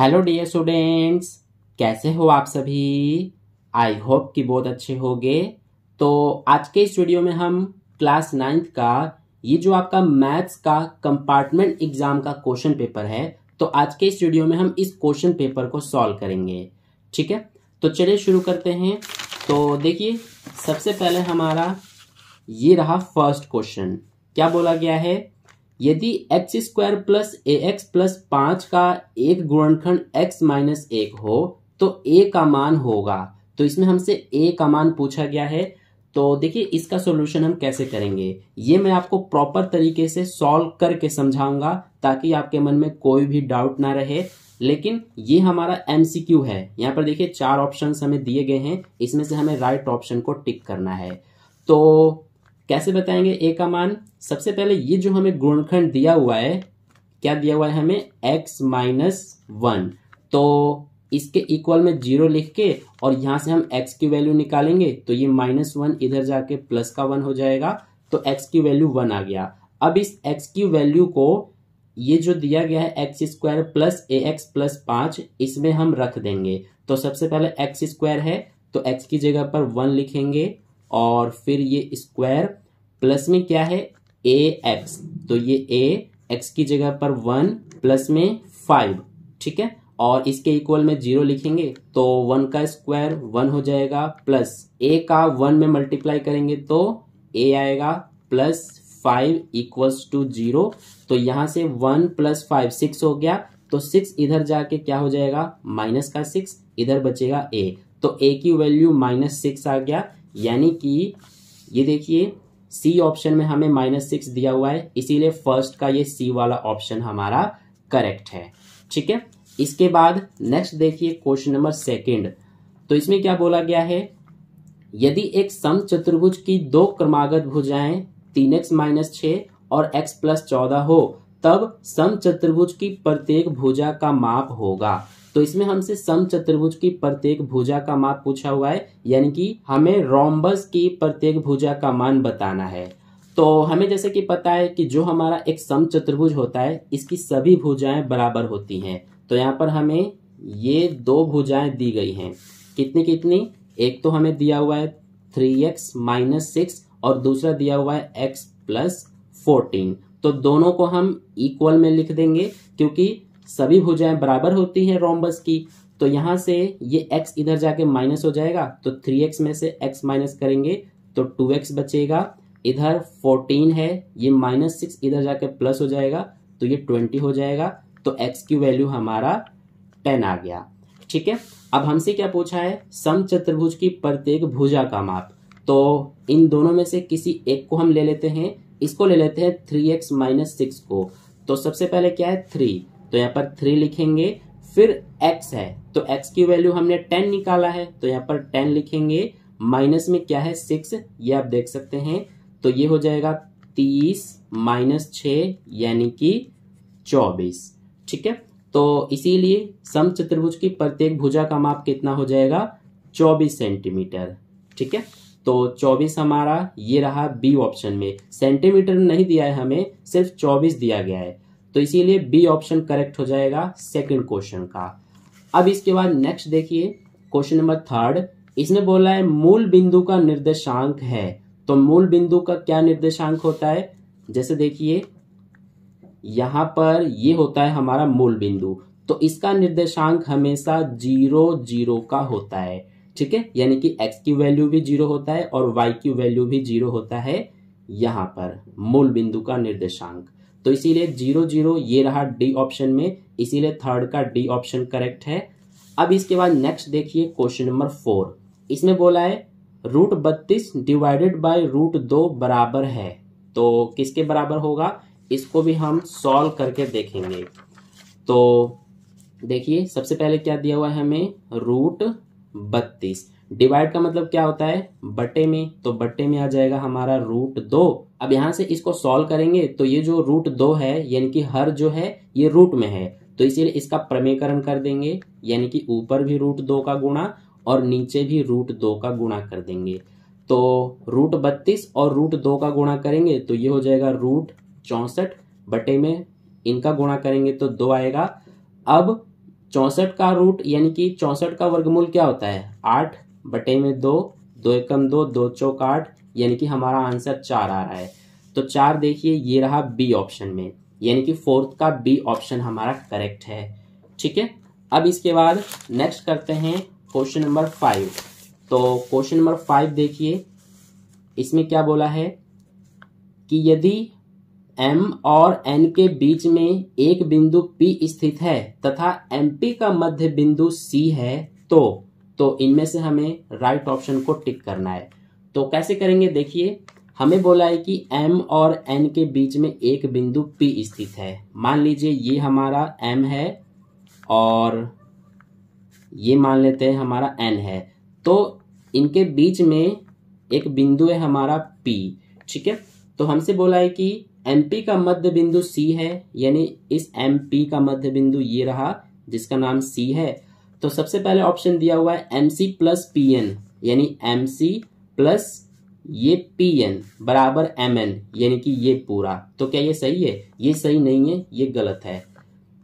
hello dear students कैसे हो आप सभी आई होप कि बहुत अच्छे होगे तो आज के इस वीडियो में हम क्लास नाइन्थ का ये जो आपका मैथ्स का कंपार्टमेंट एग्जाम का क्वेश्चन पेपर है तो आज के इस वीडियो में हम इस क्वेश्चन पेपर को सॉल्व करेंगे ठीक है तो चलिए शुरू करते हैं तो देखिए सबसे पहले हमारा ये रहा फर्स्ट क्वेश्चन क्या बोला गया है यदि x square plus a x plus पांच का एक गुणनखंड x माइनस एक हो तो a का मान होगा तो इसमें हमसे ए का मान पूछा गया है तो देखिए इसका सॉल्यूशन हम कैसे करेंगे ये मैं आपको प्रॉपर तरीके से सॉल्व करके समझाऊंगा ताकि आपके मन में कोई भी डाउट ना रहे लेकिन ये हमारा एमसीक्यू है यहाँ पर देखिए चार ऑप्शन हमें दिए गए हैं इसमें से हमें राइट ऑप्शन को टिक करना है तो कैसे बताएंगे ए का मान सबसे पहले ये जो हमें गुणखंड दिया हुआ है क्या दिया हुआ है हमें एक्स माइनस वन तो इसके इक्वल में जीरो लिख के और यहां से हम एक्स की वैल्यू निकालेंगे तो ये माइनस वन इधर जाके प्लस का वन हो जाएगा तो एक्स की वैल्यू वन आ गया अब इस एक्स की वैल्यू को ये जो दिया गया है x square plus a x plus पांच इसमें हम रख देंगे तो सबसे पहले एक्स स्क्वायर है तो एक्स की जगह पर वन लिखेंगे और फिर ये स्क्वायर प्लस में क्या है ए एक्स तो ये ए एक्स की जगह पर वन प्लस में फाइव ठीक है और इसके इक्वल में जीरो लिखेंगे तो वन का स्क्वायर वन हो जाएगा प्लस ए का वन में मल्टीप्लाई करेंगे तो ए आएगा plus five equals to zero तो यहां से वन प्लस फाइव सिक्स हो गया तो सिक्स इधर जाके क्या हो जाएगा माइनस का सिक्स इधर बचेगा ए तो ए की वैल्यू माइनस सिक्स आ गया यानी कि ये देखिए सी ऑप्शन में हमें माइनस सिक्स दिया हुआ है इसीलिए फर्स्ट का ये सी वाला ऑप्शन हमारा करेक्ट है ठीक है इसके बाद नेक्स्ट देखिए क्वेश्चन नंबर सेकंड तो इसमें क्या बोला गया है यदि एक सम चतुर्भुज की दो क्रमागत भुजाएं तीन एक्स माइनस छ और एक्स प्लस चौदह हो तब सम चतुर्भुज की प्रत्येक भुजा का माप होगा तो इसमें हमसे सम चतुर्भुज की प्रत्येक भुजा का माप पूछा हुआ है यानी कि हमें रोम्बस की प्रत्येक भुजा का मान बताना है तो हमें जैसे कि पता है कि जो हमारा एक सम चतुर्भुज होता है इसकी सभी भुजाएं बराबर होती हैं तो यहाँ पर हमें ये दो भुजाएं दी गई हैं कितनी कितनी एक तो हमें दिया हुआ है थ्री एक्स माइनस सिक्स और दूसरा दिया हुआ है एक्स प्लस फोर्टीन तो दोनों को हम इक्वल में लिख देंगे क्योंकि सभी भुजाएं बराबर होती हैं रोमबस की तो यहां से ये x इधर जाके माइनस हो जाएगा तो 3x में से x माइनस करेंगे तो 2x बचेगा इधर 14 है ये माइनस सिक्स इधर जाके प्लस हो जाएगा तो ये 20 हो जाएगा तो x की वैल्यू हमारा 10 आ गया ठीक है अब हमसे क्या पूछा है सम चतुर्भुज की प्रत्येक भुजा का माप तो इन दोनों में से किसी एक को हम ले लेते हैं इसको ले लेते हैं थ्री एक्स माइनस सिक्स को तो सबसे पहले क्या है थ्री तो यहाँ पर थ्री लिखेंगे फिर x है तो x की वैल्यू हमने टेन निकाला है तो यहाँ पर टेन लिखेंगे माइनस में क्या है सिक्स ये आप देख सकते हैं तो ये हो जाएगा तीस माइनस छ यानी कि चौबीस ठीक है तो इसीलिए सम चतुर्भुज की प्रत्येक भुजा का माप कितना हो जाएगा चौबीस सेंटीमीटर ठीक है तो 24 हमारा ये रहा बी ऑप्शन में सेंटीमीटर नहीं दिया है हमें सिर्फ 24 दिया गया है तो इसीलिए बी ऑप्शन करेक्ट हो जाएगा सेकंड क्वेश्चन का अब इसके बाद नेक्स्ट देखिए क्वेश्चन नंबर थर्ड इसमें बोला है मूल बिंदु का निर्देशांक है तो मूल बिंदु का क्या निर्देशांक होता है जैसे देखिए यहां पर ये होता है हमारा मूल बिंदु तो इसका निर्देशांक हमेशा जीरो जीरो का होता है ठीक है यानी कि x की वैल्यू भी जीरो होता है और y की वैल्यू भी जीरो होता है यहां पर मूल बिंदु का निर्देशांक तो इसीलिए जीरो जीरो ये रहा डी ऑप्शन में इसीलिए थर्ड का डी ऑप्शन करेक्ट है अब इसके बाद नेक्स्ट देखिए क्वेश्चन नंबर फोर इसमें बोला है रूट बत्तीस डिवाइडेड बाय रूट दो बराबर है तो किसके बराबर होगा इसको भी हम सॉल्व करके देखेंगे तो देखिए सबसे पहले क्या दिया हुआ है हमें रूट बत्तीस डिवाइड का मतलब क्या होता है बटे में तो बटे में आ जाएगा हमारा रूट दो अब यहां से इसको सॉल्व करेंगे तो ये जो रूट दो है यानी कि हर जो है ये रूट में है तो इसीलिए इसका प्रमेकरण कर देंगे यानी कि ऊपर भी रूट दो का गुणा और नीचे भी रूट दो का गुणा कर देंगे तो रूट बत्तीस और रूट दो का गुणा करेंगे तो ये हो जाएगा रूट चौसठ बटे में इनका गुणा करेंगे तो दो आएगा अब चौसठ का रूट यानी कि चौसठ का वर्गमूल क्या होता है आठ बटे में दो दो एकम दो दो चौक आठ यानी कि हमारा आंसर चार आ रहा है तो चार देखिए ये रहा बी ऑप्शन में यानी कि फोर्थ का बी ऑप्शन हमारा करेक्ट है ठीक है अब इसके बाद नेक्स्ट करते हैं क्वेश्चन नंबर फाइव तो क्वेश्चन नंबर फाइव देखिए इसमें क्या बोला है कि यदि M और N के बीच में एक बिंदु P स्थित है तथा MP का मध्य बिंदु C है तो तो इनमें से हमें राइट ऑप्शन को टिक करना है तो कैसे करेंगे देखिए हमें बोला है कि M और N के बीच में एक बिंदु P स्थित है मान लीजिए ये हमारा M है और ये मान लेते हैं हमारा N है तो इनके बीच में एक बिंदु है हमारा P ठीक है तो हमसे बोला है कि एम पी का मध्य बिंदु सी है यानी इस एम पी का मध्य बिंदु ये रहा जिसका नाम सी है तो सबसे पहले ऑप्शन दिया हुआ है M C plus P N यानी एम सी प्लस ये पी एन बराबर एम एन यानी कि ये पूरा तो क्या ये सही है ये सही नहीं है ये गलत है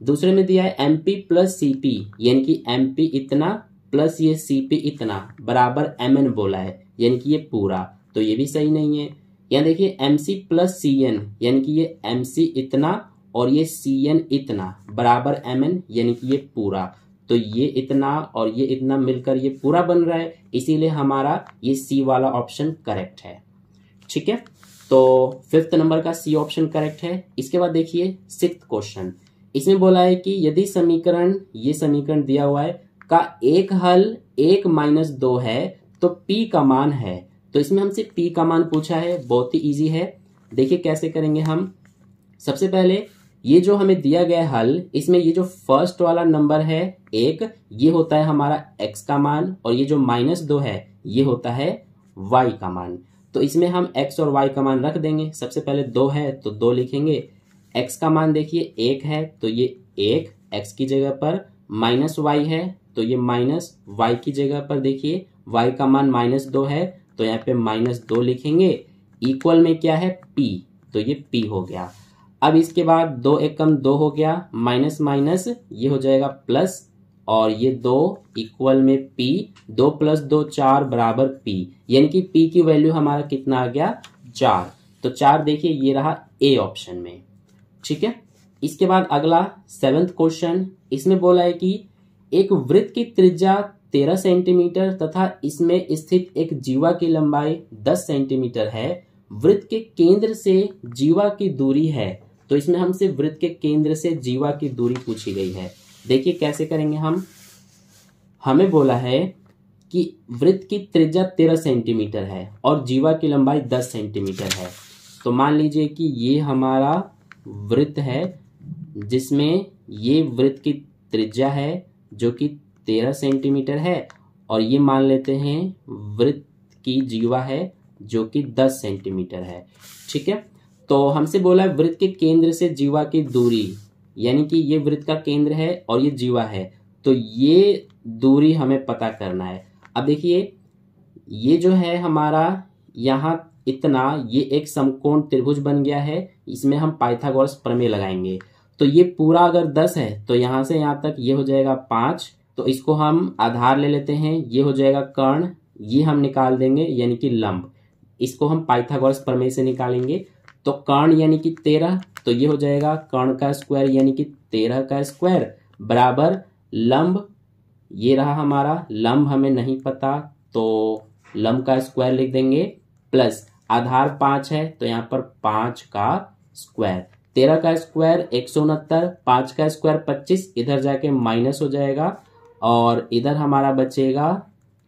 दूसरे में दिया है M P plus C P यानी कि एम पी इतना प्लस ये सी पी इतना बराबर एम एन बोला है यानी कि ये पूरा तो ये भी सही नहीं है यहाँ देखिए M C plus C N यानी कि ये एम सी इतना और ये सी एन इतना बराबर एम एन यानी कि ये पूरा तो ये इतना और ये इतना मिलकर ये पूरा बन रहा है इसीलिए हमारा ये सी वाला ऑप्शन करेक्ट है ठीक है तो फिफ्थ नंबर का सी ऑप्शन करेक्ट है इसके बाद देखिए सिक्स क्वेश्चन इसमें बोला है कि यदि समीकरण ये समीकरण दिया हुआ है का एक हल एक माइनस दो है तो पी का मान है तो इसमें हमसे पी का मान पूछा है बहुत ही इजी है देखिए कैसे करेंगे हम सबसे पहले ये जो हमें दिया गया हल इसमें ये जो फर्स्ट वाला नंबर है एक ये होता है हमारा एक्स का मान और ये जो माइनस दो है ये होता है वाई का मान तो इसमें हम एक्स और वाई का मान रख देंगे सबसे पहले दो है तो दो लिखेंगे एक्स का मान देखिए एक है तो ये एक एक्स की जगह पर माइनस वाई है तो ये माइनस वाई की जगह पर देखिए वाई का मान माइनस दो है तो यहाँ पे माइनस दो लिखेंगे इक्वल में क्या है पी तो ये पी हो गया अब इसके बाद दो एक कम दो हो गया माइनस माइनस ये हो जाएगा प्लस और ये दो इक्वल में p दो प्लस दो चार बराबर p यानी कि p की वैल्यू हमारा कितना आ गया चार तो चार देखिए ये रहा ए ऑप्शन में ठीक है इसके बाद अगला सेवेंथ क्वेश्चन इसमें बोला है कि एक वृत्त की त्रिज्या तेरह सेंटीमीटर तथा इसमें स्थित एक जीवा की लंबाई दस सेंटीमीटर है वृत्त के केंद्र से जीवा की दूरी है तो इसमें हमसे वृत्त के केंद्र से जीवा की दूरी पूछी गई है देखिए कैसे करेंगे हम हमें बोला है कि वृत्त की त्रिज्या तेरह सेंटीमीटर है और जीवा की लंबाई दस सेंटीमीटर है तो मान लीजिए कि ये हमारा वृत्त है जिसमें ये वृत्त की त्रिज्या है जो कि तेरह सेंटीमीटर है और ये मान लेते हैं वृत्त की जीवा है जो कि दस सेंटीमीटर है ठीक है तो हमसे बोला है वृत्त के केंद्र से जीवा की दूरी यानी कि ये वृत्त का केंद्र है और ये जीवा है तो ये दूरी हमें पता करना है अब देखिए ये जो है हमारा यहाँ इतना ये एक समकोण त्रिभुज बन गया है इसमें हम पाइथागोरस प्रमेय लगाएंगे तो ये पूरा अगर दस है तो यहाँ से यहाँ तक ये हो जाएगा पांच तो इसको हम आधार ले लेते हैं ये हो जाएगा कर्ण ये हम निकाल देंगे यानी कि लंब इसको हम पाइथागोरस प्रमेय से निकालेंगे तो कर्ण यानी कि तेरह तो ये हो जाएगा कर्ण का स्क्वायर यानी कि तेरह का स्क्वायर बराबर लंब ये रहा हमारा लंब हमें नहीं पता तो लंब का स्क्वायर लिख देंगे प्लस आधार पांच है तो यहां पर पांच का स्क्वायर तेरह का स्क्वायर एक सौ उनहत्तर पांच का स्क्वायर पच्चीस इधर जाके माइनस हो जाएगा और इधर हमारा बचेगा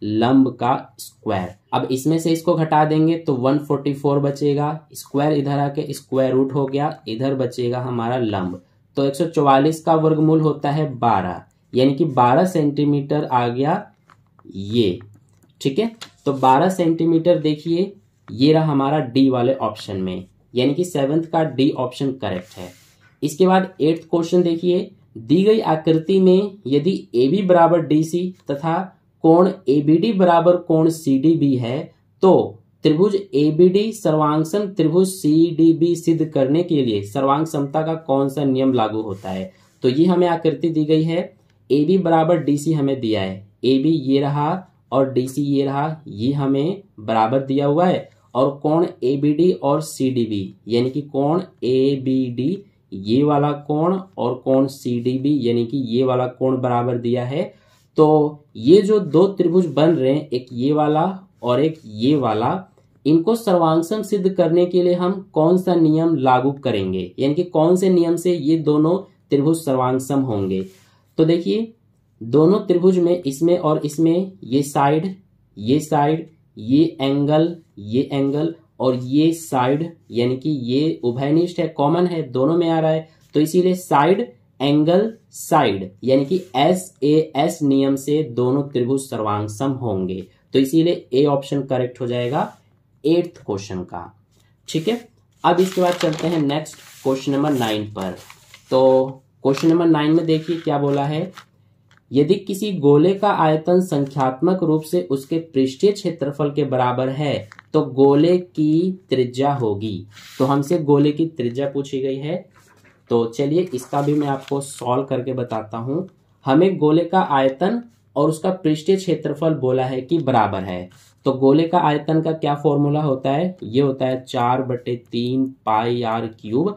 लंब का स्क्वायर अब इसमें से इसको घटा देंगे तो 144 बचेगा स्क्वायर इधर आके स्क्वायर रूट हो गया इधर बचेगा हमारा लंब तो 144 का वर्गमूल होता है 12 यानी कि 12 सेंटीमीटर आ गया ये ठीक है तो 12 सेंटीमीटर देखिए ये रहा हमारा डी वाले ऑप्शन में यानी कि सेवन्थ का डी ऑप्शन करेक्ट है इसके बाद एट्थ क्वेश्चन देखिए दी गई आकृति में यदि ए बी बराबर डी सी तथा कोण एबीडी बराबर कोण बी है तो त्रिभुज एबीडी सर्वांगसम त्रिभुज बी सिद्ध करने के लिए सर्वांग समता का कौन सा नियम लागू होता है तो ये हमें आकृति दी गई है ए बी बराबर डी सी हमें दिया है ए बी ये रहा और डी सी ये रहा ये हमें बराबर दिया हुआ है और कोण ए बी डी और सी डी बी यानी कि कोण ए बी डी ये वाला कोण और कोण सी डी बी यानी कि ये वाला कोण बराबर दिया है तो ये जो दो त्रिभुज बन रहे हैं एक ये वाला और एक ये वाला इनको सर्वांगसम सिद्ध करने के लिए हम कौन सा नियम लागू करेंगे यानी कि कौन से नियम से ये दोनों त्रिभुज सर्वांगसम होंगे तो देखिए दोनों त्रिभुज में इसमें और इसमें ये साइड ये साइड ये एंगल ये एंगल और ये साइड यानी कि ये उभयनिष्ठ है कॉमन है दोनों में आ रहा है तो इसीलिए साइड एंगल साइड यानी कि एस ए एस नियम से दोनों त्रिभुज सर्वांग होंगे तो इसीलिए ए ऑप्शन करेक्ट हो जाएगा एट्थ क्वेश्चन का ठीक है अब इसके बाद चलते हैं नेक्स्ट क्वेश्चन नंबर नाइन पर तो क्वेश्चन नंबर नाइन में देखिए क्या बोला है यदि किसी गोले का आयतन संख्यात्मक रूप से उसके पृष्ठीय क्षेत्रफल के बराबर है तो गोले की त्रिज्या होगी तो हमसे गोले की त्रिज्या पूछी गई है तो चलिए इसका भी मैं आपको सॉल्व करके बताता हूं हमें गोले का आयतन और उसका पृष्ठीय क्षेत्रफल बोला है कि बराबर है तो गोले का आयतन का क्या फॉर्मूला होता है ये होता है चार बटे तीन पाई आर क्यूब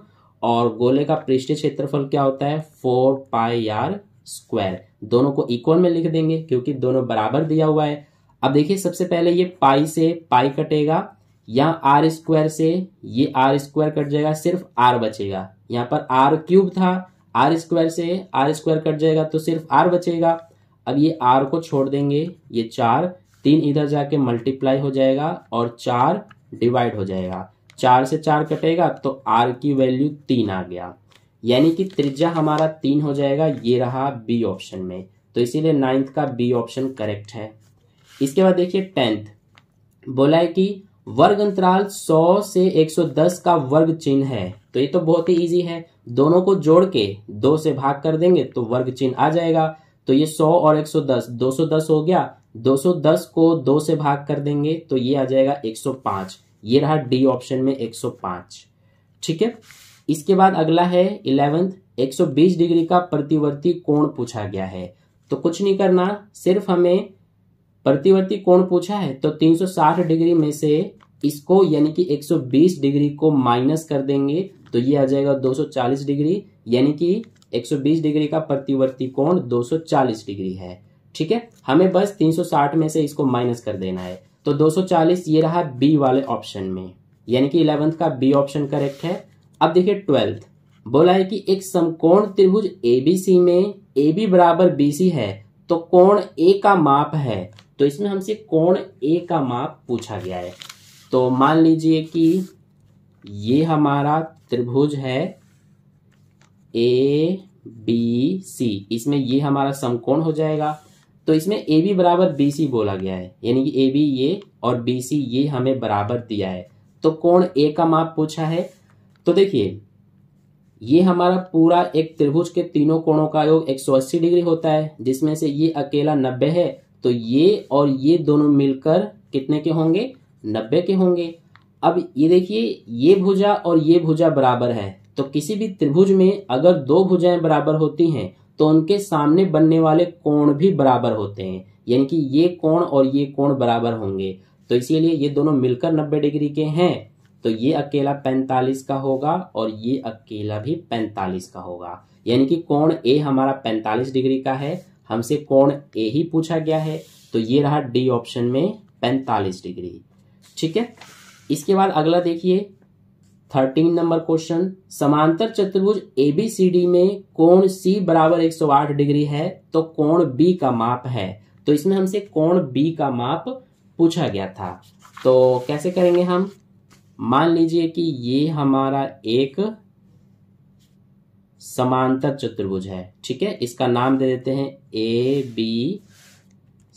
और गोले का पृष्ठीय क्षेत्रफल क्या होता है फोर पाई आर स्क्वायर दोनों को इक्वल में लिख देंगे क्योंकि दोनों बराबर दिया हुआ है अब देखिए सबसे पहले ये पाई से पाई कटेगा यहाँ आर स्क्वायर से ये आर स्क्वायर कट जाएगा सिर्फ आर बचेगा यहाँ पर आर क्यूब था आर स्क्वायर से आर स्क्वायर कट जाएगा तो सिर्फ आर बचेगा अब ये आर को छोड़ देंगे ये चार तीन इधर जाके मल्टीप्लाई हो जाएगा और चार डिवाइड हो जाएगा चार से चार कटेगा तो आर की वैल्यू तीन आ गया यानी कि त्रिज्या हमारा तीन हो जाएगा ये रहा बी ऑप्शन में तो इसीलिए नाइन्थ का बी ऑप्शन करेक्ट है इसके बाद देखिए टेंथ बोला है कि वर्ग अंतराल 100 से 110 का वर्ग चिन्ह है तो ये तो बहुत ही इजी है दोनों को जोड़ के दो से भाग कर देंगे तो वर्ग चिन्ह आ जाएगा तो ये 100 और 110 210 हो गया 210 को दो से भाग कर देंगे तो ये आ जाएगा 105 ये रहा डी ऑप्शन में 105 ठीक है इसके बाद अगला है इलेवेंथ 120 डिग्री का प्रतिवर्ती कोण पूछा गया है तो कुछ नहीं करना सिर्फ हमें प्रतिवर्ती कोण पूछा है तो 360 डिग्री में से इसको यानी कि 120 डिग्री को माइनस कर देंगे तो ये आ जाएगा 240 डिग्री यानी कि 120 डिग्री का प्रतिवर्ती कोण 240 डिग्री है ठीक है हमें बस 360 में से इसको माइनस कर देना है तो 240 ये रहा बी वाले ऑप्शन में यानी कि इलेवंथ का बी ऑप्शन करेक्ट है अब देखिए ट्वेल्थ बोला है कि एक समकोण त्रिभुज एबीसी में ए बी बराबर बी सी है तो कोण ए का माप है तो इसमें हमसे कोण ए का माप पूछा गया है तो मान लीजिए कि ये हमारा त्रिभुज है ए बी सी इसमें ये हमारा समकोण हो जाएगा तो इसमें ए बी बराबर बी सी बोला गया है यानी कि ए बी ये और बी सी ये हमें बराबर दिया है तो कोण ए का माप पूछा है तो देखिए ये हमारा पूरा एक त्रिभुज के तीनों कोणों का योग 180 डिग्री होता है जिसमें से ये अकेला 90 है तो ये और ये दोनों मिलकर कितने के होंगे नब्बे के होंगे अब ये देखिए ये भुजा और ये भुजा बराबर है तो किसी भी त्रिभुज में अगर दो भुजाएं बराबर होती हैं तो उनके सामने बनने वाले कोण भी बराबर होते हैं यानी कि ये कोण और ये कोण बराबर होंगे तो इसीलिए ये दोनों मिलकर नब्बे डिग्री के हैं तो ये अकेला पैंतालीस का होगा और ये अकेला भी पैंतालीस का होगा यानी कि कोण ए हमारा पैंतालीस डिग्री का है हमसे कोण ए ही पूछा गया है तो ये रहा डी ऑप्शन में पैंतालीस डिग्री ठीक है इसके बाद अगला देखिए थर्टीन नंबर क्वेश्चन समांतर चतुर्भुज एबीसीडी में कोण सी बराबर 108 डिग्री है तो कोण बी का माप है तो इसमें हमसे कोण बी का माप पूछा गया था तो कैसे करेंगे हम मान लीजिए कि ये हमारा एक समांतर चतुर्भुज है ठीक है इसका नाम दे देते हैं ए बी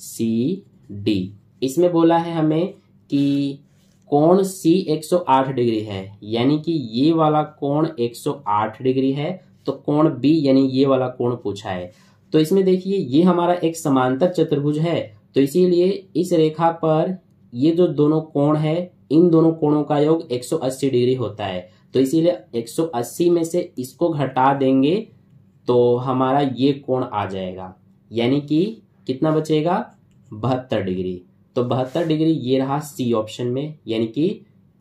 सी डी इसमें बोला है हमें कि कोण सी 108 डिग्री है यानी कि ये वाला कोण 108 डिग्री है तो कोण बी यानी ये वाला कोण पूछा है तो इसमें देखिए ये हमारा एक समांतर चतुर्भुज है तो इसीलिए इस रेखा पर ये जो दोनों कोण है इन दोनों कोणों का योग 180 डिग्री होता है तो इसीलिए 180 में से इसको घटा देंगे तो हमारा ये कोण आ जाएगा यानी कि कितना बचेगा बहत्तर डिग्री तो बहत्तर डिग्री ये रहा सी ऑप्शन में यानी कि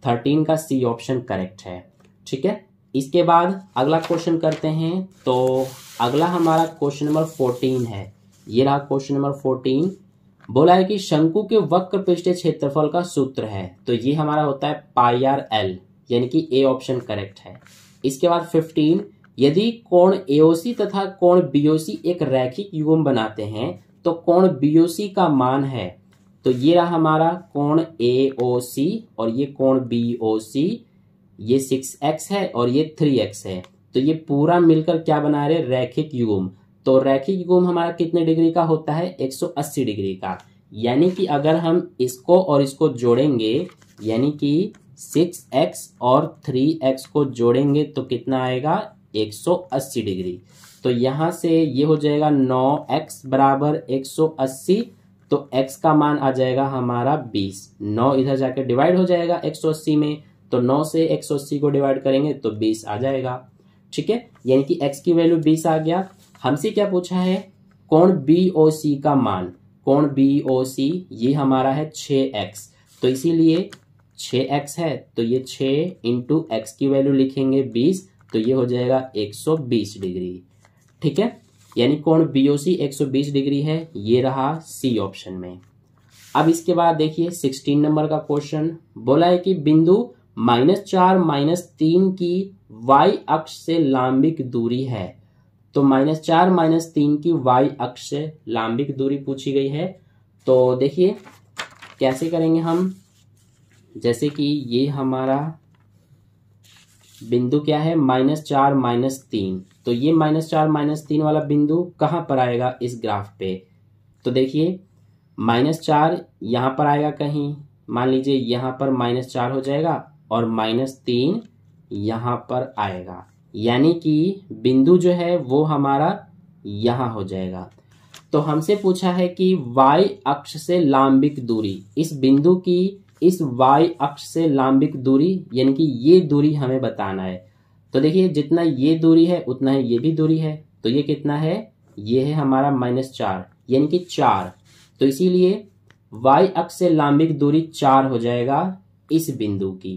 थर्टीन का सी ऑप्शन करेक्ट है ठीक है इसके बाद अगला क्वेश्चन करते हैं तो अगला हमारा क्वेश्चन नंबर फोर्टीन है ये रहा क्वेश्चन नंबर फोर्टीन बोला है कि शंकु के वक्र पृष्ठ क्षेत्रफल का सूत्र है तो ये हमारा होता है पाई आर एल यानी कि ए ऑप्शन करेक्ट है इसके बाद फिफ्टीन यदि कोण एओसी तथा कोण बीओसी एक रैखिक युगम बनाते हैं तो कोण बीओसी का मान है तो ये रहा हमारा कोण ए ओ सी और ये कोण बी ओ सी ये सिक्स एक्स है और ये थ्री एक्स है तो ये पूरा मिलकर क्या बना रहे रैखिक युगम तो रैखिक युगम हमारा कितने डिग्री का होता है 180 डिग्री का यानी कि अगर हम इसको और इसको जोड़ेंगे यानी कि सिक्स एक्स और थ्री एक्स को जोड़ेंगे तो कितना आएगा 180 डिग्री तो यहां से ये हो जाएगा नौ एक्स बराबर एक सौ अस्सी तो x का मान आ जाएगा हमारा 20 9 इधर जाके डिवाइड हो जाएगा एक में तो 9 से एक को डिवाइड करेंगे तो 20 आ जाएगा ठीक है यानी कि x की वैल्यू 20 आ गया हमसे क्या पूछा है कौन बी ओ सी का मान कौन बी ओ सी ये हमारा है 6x तो इसीलिए 6x है तो ये 6 इंटू एक्स की वैल्यू लिखेंगे 20 तो ये हो जाएगा 120 डिग्री ठीक है यानी कोण सौ बीस डिग्री है ये रहा सी ऑप्शन में अब इसके बाद देखिए सिक्सटीन नंबर का क्वेश्चन बोला है कि बिंदु माइनस चार माइनस तीन की वाई अक्ष से लांबिक दूरी है तो माइनस चार माइनस तीन की वाई अक्ष से लांबिक दूरी पूछी गई है तो देखिए कैसे करेंगे हम जैसे कि ये हमारा बिंदु क्या है माइनस चार माइनस तीन तो ये माइनस चार माइनस तीन वाला बिंदु कहाँ पर आएगा इस ग्राफ पे तो देखिए माइनस चार यहाँ पर आएगा कहीं मान लीजिए यहाँ पर माइनस चार हो जाएगा और माइनस तीन यहाँ पर आएगा यानी कि बिंदु जो है वो हमारा यहाँ हो जाएगा तो हमसे पूछा है कि y अक्ष से लांबिक दूरी इस बिंदु की इस y अक्ष से लांबिक दूरी यानी कि ये दूरी हमें बताना है तो देखिए जितना ये दूरी है उतना ही ये भी दूरी है तो ये कितना है ये है हमारा माइनस चार यानी कि चार तो इसीलिए y अक्ष से लांबिक दूरी चार हो जाएगा इस बिंदु की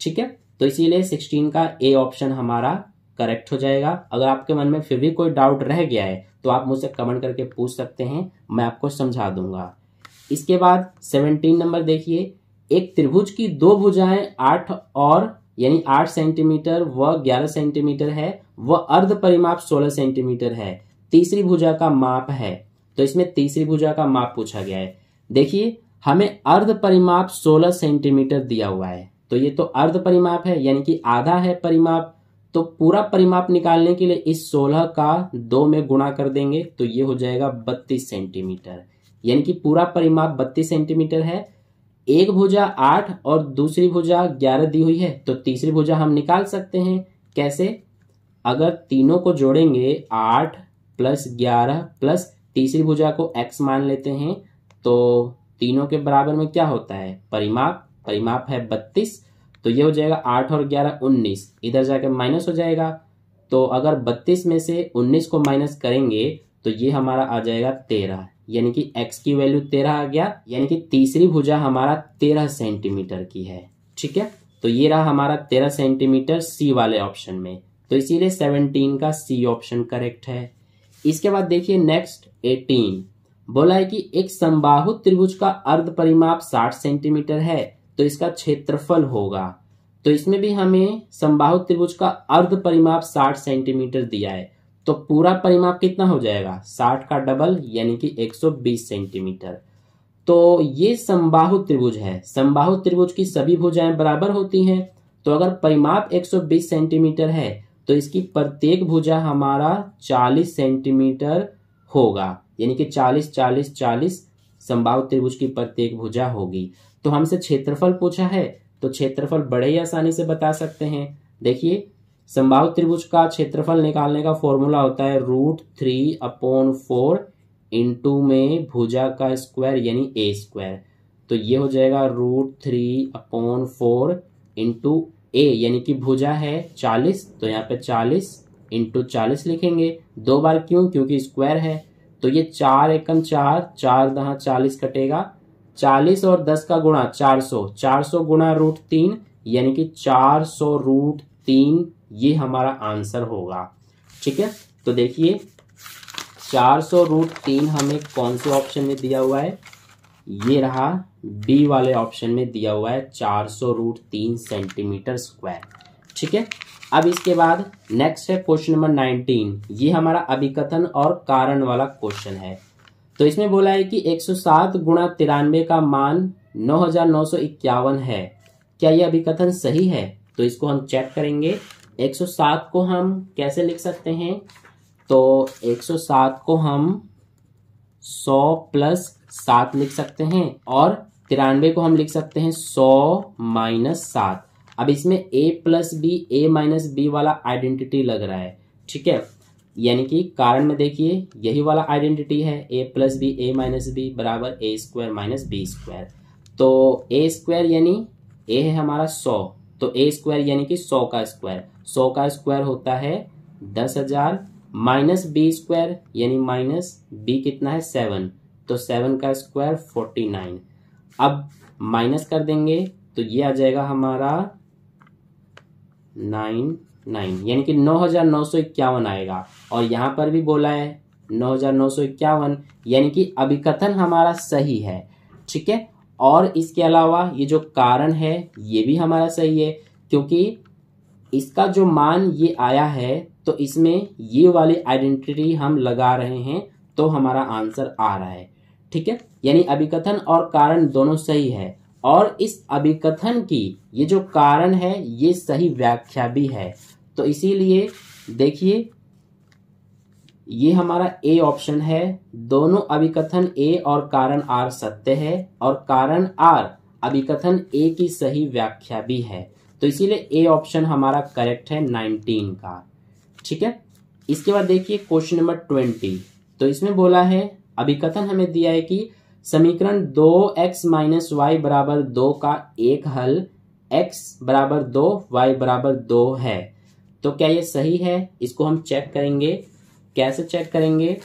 ठीक है तो इसीलिए सिक्सटीन का ए ऑप्शन हमारा करेक्ट हो जाएगा अगर आपके मन में फिर भी कोई डाउट रह गया है तो आप मुझसे कमेंट करके पूछ सकते हैं मैं आपको समझा दूंगा इसके बाद सेवनटीन नंबर देखिए एक त्रिभुज की दो भुजाएं आठ और यानी आठ सेंटीमीटर व ग्यारह सेंटीमीटर है व अर्ध परिमाप सोलह सेंटीमीटर है तीसरी भुजा का माप है तो इसमें तीसरी भुजा का माप पूछा गया है देखिए हमें अर्ध परिमाप सोलह सेंटीमीटर दिया हुआ है तो ये तो अर्ध परिमाप है यानी कि आधा है परिमाप तो पूरा परिमाप निकालने के लिए इस 16 का दो में गुणा कर देंगे तो ये हो जाएगा 32 सेंटीमीटर यानी कि पूरा परिमाप 32 सेंटीमीटर है एक भुजा आठ और दूसरी भुजा ग्यारह दी हुई है तो तीसरी भुजा हम निकाल सकते हैं कैसे अगर तीनों को जोड़ेंगे आठ प्लस ग्यारह प्लस तीसरी भुजा को एक्स मान लेते हैं तो तीनों के बराबर में क्या होता है परिमाप परिमाप है बत्तीस तो ये हो जाएगा आठ और ग्यारह उन्नीस इधर जाके माइनस हो जाएगा तो अगर बत्तीस में से उन्नीस को माइनस करेंगे तो ये हमारा आ जाएगा तेरह यानी कि x की वैल्यू तेरह आ गया यानी कि तीसरी भुजा हमारा तेरह सेंटीमीटर की है ठीक है तो ये रहा हमारा तेरह सेंटीमीटर सी वाले ऑप्शन में तो इसीलिए सेवनटीन का सी ऑप्शन करेक्ट है इसके बाद देखिए नेक्स्ट एटीन बोला है कि एक संबाहु त्रिभुज का अर्ध परिमाप साठ सेंटीमीटर है तो इसका क्षेत्रफल होगा तो इसमें भी हमें संबाहु त्रिभुज का अर्ध परिमाप साठ सेंटीमीटर दिया है तो पूरा परिमाप कितना हो जाएगा साठ का डबल यानी कि 120 सेंटीमीटर तो ये संबाहु त्रिभुज है संबाहु त्रिभुज की सभी भुजाएं बराबर होती हैं तो अगर परिमाप 120 सेंटीमीटर है तो इसकी प्रत्येक भुजा हमारा 40 सेंटीमीटर होगा यानी कि 40 40 40 संबाहु त्रिभुज की प्रत्येक भुजा होगी तो हमसे क्षेत्रफल पूछा है तो क्षेत्रफल बड़े ही आसानी से बता सकते हैं देखिए संभाव त्रिभुज का क्षेत्रफल निकालने का फॉर्मूला होता है root three upon four into में भुजा का स्क्वायर यानी ए स्क्वायर तो ये हो जाएगा root three upon four into a यानी कि भुजा है चालीस तो यहाँ पे चालीस इंटू चालीस लिखेंगे दो बार क्यों क्योंकि स्क्वायर है तो ये चार एकम चार चार दहा चालीस कटेगा चालीस और दस का गुणा चार सौ चार सौ गुणा रूट तीन यानी कि चार सौ रूट तीन ये हमारा आंसर होगा ठीक है तो देखिए चार सौ रूट तीन हमें कौन से ऑप्शन में दिया हुआ है ये रहा बी वाले ऑप्शन में दिया हुआ है चार सौ रूट तीन सेंटीमीटर स्क्वायर ठीक है अब इसके बाद नेक्स्ट है क्वेश्चन नंबर नाइनटीन ये हमारा अभिकथन और कारण वाला क्वेश्चन है तो इसमें बोला है कि एक सौ सात गुणा तिरानवे का मान नौ नौ हजार इक्यावन है क्या यह अभिकथन सही है तो इसको हम चेक करेंगे 107 को हम कैसे लिख सकते हैं तो 107 को हम 100 प्लस सात लिख सकते हैं और तिरानवे को हम लिख सकते हैं 100 माइनस सात अब इसमें a plus b a minus b वाला आइडेंटिटी लग रहा है ठीक है यानी कि कारण में देखिए यही वाला आइडेंटिटी है a plus b a minus b बराबर a square minus b square तो ए स्क्वायर यानी ए है हमारा सौ तो ए स्क्वायर यानी कि सौ का स्क्वायर सौ का स्क्वायर होता है दस हजार माइनस बी स्क्वायर यानी माइनस बी कितना है सेवन तो सेवन का स्क्वायर फोर्टी नाइन अब माइनस कर देंगे तो ये आ जाएगा हमारा नाइन नाइन यानी कि नौ हजार नौ सौ इक्यावन आएगा और यहां पर भी बोला है नौ हजार नौ सौ इक्यावन यानी कि अभिकथन हमारा सही है ठीक है और इसके अलावा ये जो कारण है ये भी हमारा सही है क्योंकि इसका जो मान ये आया है तो इसमें ये वाली आइडेंटिटी हम लगा रहे हैं तो हमारा आंसर आ रहा है ठीक है यानी अभिकथन और कारण दोनों सही है और इस अभिकथन की ये जो कारण है ये सही व्याख्या भी है तो इसीलिए देखिए ये हमारा ए ऑप्शन है दोनों अभिकथन ए और कारण आर सत्य है और कारण आर अभिकथन ए की सही व्याख्या भी है तो इसीलिए ए ऑप्शन हमारा करेक्ट है नाइनटीन का ठीक है इसके बाद देखिए क्वेश्चन नंबर ट्वेंटी तो इसमें बोला है अभिकथन हमें दिया है कि समीकरण दो एक्स माइनस वाई बराबर दो का एक हल एक्स बराबर दो वाई बराबर दो है तो क्या ये सही है इसको हम चेक करेंगे कैसे चेक करेंगे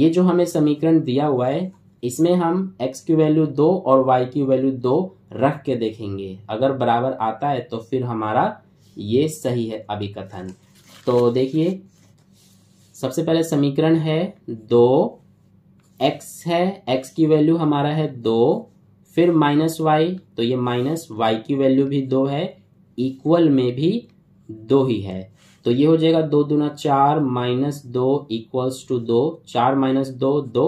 ये जो हमें समीकरण दिया हुआ है इसमें हम x की वैल्यू दो और y की वैल्यू दो रख के देखेंगे अगर बराबर आता है तो फिर हमारा ये सही है अभी कथन तो देखिए सबसे पहले समीकरण है दो x है x की वैल्यू हमारा है दो फिर माइनस वाई तो ये माइनस वाई की वैल्यू भी दो है इक्वल में भी दो ही है तो ये हो जाएगा दो दूना चार माइनस दो इक्वल्स टू दो चार माइनस दो दो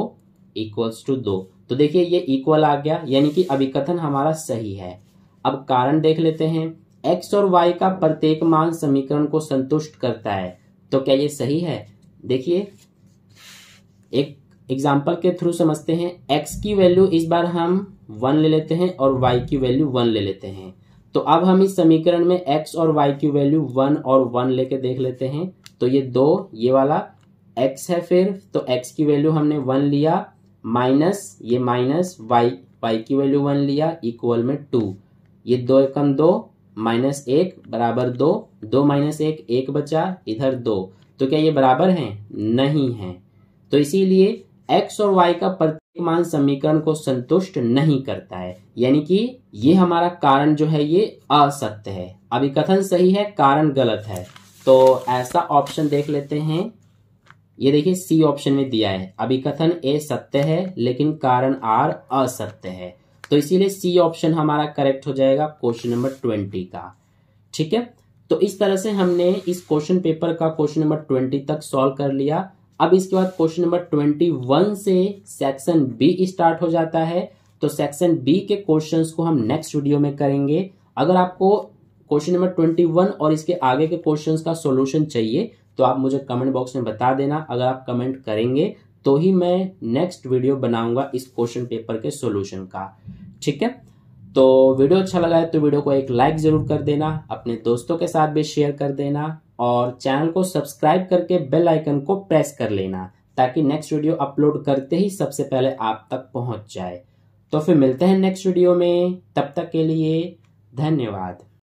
इक्वल्स टू दो तो देखिए ये इक्वल आ गया यानी कि अभिकथन हमारा सही है अब कारण देख लेते हैं एक्स और वाई का प्रत्येक मान समीकरण को संतुष्ट करता है तो क्या ये सही है देखिए एक एग्जाम्पल के थ्रू समझते हैं एक्स की वैल्यू इस बार हम वन ले लेते हैं और वाई की वैल्यू वन ले लेते हैं तो अब हम इस समीकरण में x और y की वैल्यू वन और वन लेके देख लेते हैं तो ये दो ये वाला x है फिर तो x की वैल्यू हमने वन लिया माइनस ये माइनस y y की वैल्यू वन लिया इक्वल में टू ये दो एकम दो माइनस एक बराबर दो दो माइनस एक एक बचा इधर दो तो क्या ये बराबर हैं नहीं है तो इसीलिए x और y का मान समीकरण को संतुष्ट नहीं करता है यानी कि ये हमारा कारण जो है ये असत्य है अभी कथन सही है कारण गलत है तो ऐसा ऑप्शन देख लेते हैं ये देखिए सी ऑप्शन में दिया है अभी कथन ए सत्य है लेकिन कारण आर असत्य है तो इसीलिए सी ऑप्शन हमारा करेक्ट हो जाएगा क्वेश्चन नंबर ट्वेंटी का ठीक है तो इस तरह से हमने इस क्वेश्चन पेपर का क्वेश्चन नंबर ट्वेंटी तक सॉल्व कर लिया अब इसके बाद क्वेश्चन नंबर ट्वेंटी वन से सेक्शन बी स्टार्ट हो जाता है तो सेक्शन बी के क्वेश्चंस को हम नेक्स्ट वीडियो में करेंगे अगर आपको क्वेश्चन नंबर ट्वेंटी वन और इसके आगे के क्वेश्चंस का सॉल्यूशन चाहिए तो आप मुझे कमेंट बॉक्स में बता देना अगर आप कमेंट करेंगे तो ही मैं नेक्स्ट वीडियो बनाऊंगा इस क्वेश्चन पेपर के सोल्यूशन का ठीक है तो वीडियो अच्छा लगा है तो वीडियो को एक लाइक जरूर कर देना अपने दोस्तों के साथ भी शेयर कर देना और चैनल को सब्सक्राइब करके बेल आइकन को प्रेस कर लेना ताकि नेक्स्ट वीडियो अपलोड करते ही सबसे पहले आप तक पहुंच जाए तो फिर मिलते हैं नेक्स्ट वीडियो में तब तक के लिए धन्यवाद